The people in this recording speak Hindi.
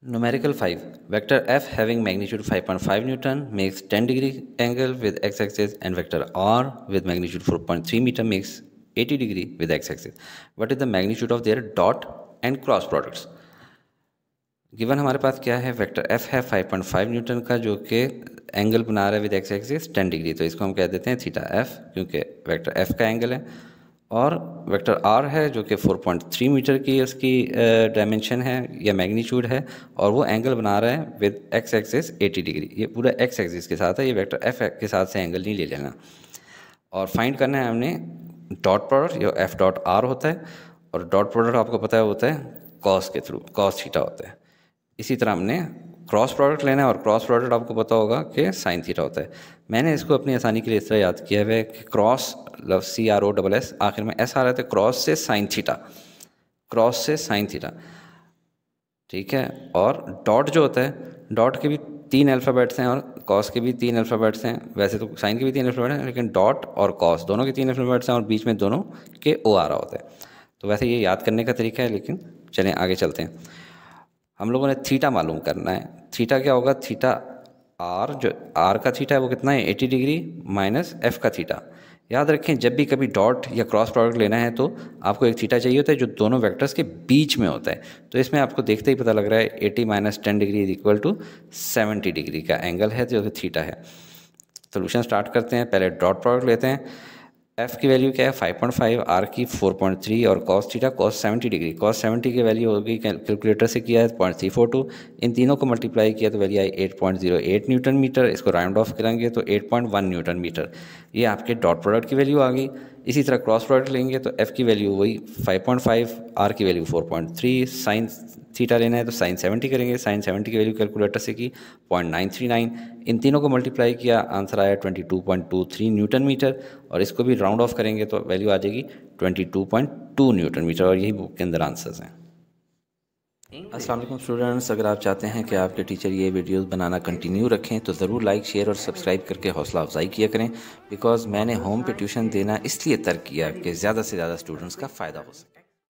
Numerical 5. Vector f having magnitude 5.5 Newton makes 10 degree angle with x-axis and vector r with magnitude 4.3 meter makes 80 degree with x-axis. What is the magnitude of their dot and cross products? Given हमारे पास क्या है वेक्टर f है 5.5 न्यूटन का जो कि एंगल बना रहा है विद एक्स एक्सिस 10 डिग्री तो इसको हम कह देते हैं थीटा f क्योंकि वेक्टर f का एंगल है और वेक्टर आर है जो कि 4.3 मीटर की उसकी डायमेंशन है या मैग्नीट्यूड है और वो एंगल बना रहा है विद एक्स एक्सिस 80 डिग्री ये पूरा एक्स एक्सिस के साथ है ये वेक्टर एफ के साथ से एंगल नहीं ले लेना और फाइंड करना है हमने डॉट प्रोडक्ट या एफ डॉट आर होता है और डॉट प्रोडक्ट आपको पता है होता है कॉस के थ्रू कॉस थीटा होता है इसी तरह हमने क्रॉस प्रोडक्ट लेना है और क्रॉस प्रोडक्ट आपको पता होगा कि साइन थीटा होता है मैंने इसको अपनी आसानी के लिए इस तरह याद किया हुआ है कि क्रॉस लव C R O double S आखिर में ऐसा आ रहा था क्रॉस से साइन थीटा क्रॉस से साइन थीटा ठीक है और डॉट जो होता है डॉट के भी तीन अल्फ़ाबेट्स हैं और कॉस के भी तीन अल्फ़ाबेट्स हैं वैसे तो साइन के भी तीन अल्फ़ाबेट हैं लेकिन डॉट और कॉस दोनों के तीन अल्फ़ाबेट्स हैं और बीच में दोनों के ओ आ रहा होता है तो वैसे ये याद करने का तरीका है लेकिन चलें आगे चलते हैं हम लोगों ने थीटा मालूम करना है थीटा क्या होगा थीटा आर जो आर का थीटा है वो कितना है एटी डिग्री माइनस एफ का थीटा याद रखें जब भी कभी डॉट या क्रॉस प्रोडक्ट लेना है तो आपको एक थीटा चाहिए होता है जो दोनों वेक्टर्स के बीच में होता है तो इसमें आपको देखते ही पता लग रहा है eighty minus ten degree is equal to seventy degree का एंगल है जो थीटा है सोल्यूशन स्टार्ट करते हैं पहले डॉट प्रोडक्ट लेते हैं एफ की वैल्यू क्या है 5.5 आर की 4.3 और cos theta cos 70 degree cos 70 की वैल्यू होगी कैलकुलेटर से किया है पॉइंट थ्री फोर टू इन तीनों को मल्टीप्लाई किया तो वैल्यू आई 8.08 न्यूटन मीटर इसको राउंड ऑफ करेंगे तो 8.1 न्यूटन मीटर ये आपके डॉट प्रोडक्ट की वैल्यू आ गई इसी तरह क्रॉस प्रोडक्ट लेंगे तो एफ़ की वैल्यू वही 5.5 आर की वैल्यू 4.3 साइन थीटा लेना है तो साइन 70 करेंगे साइन 70 की वैल्यू कैलकुलेटर से की 0.939 इन तीनों को मल्टीप्लाई किया आंसर आया 22.23 न्यूटन मीटर और इसको भी राउंड ऑफ करेंगे तो वैल्यू आ जाएगी 22.2 न्यूटन मीटर और यही बुक के अंदर आंसर्स हैं असलम स्टूडेंट्स अगर आप चाहते हैं कि आपके टीचर ये वीडियोस बनाना कंटिन्यू रखें तो ज़रूर लाइक शेयर और सब्सक्राइब करके हौसला अफजाई किया करें बिकॉज़ मैंने होम पे ट्यूशन देना इसलिए तर्क किया कि ज़्यादा से ज़्यादा स्टूडेंट्स का फ़ायदा हो सके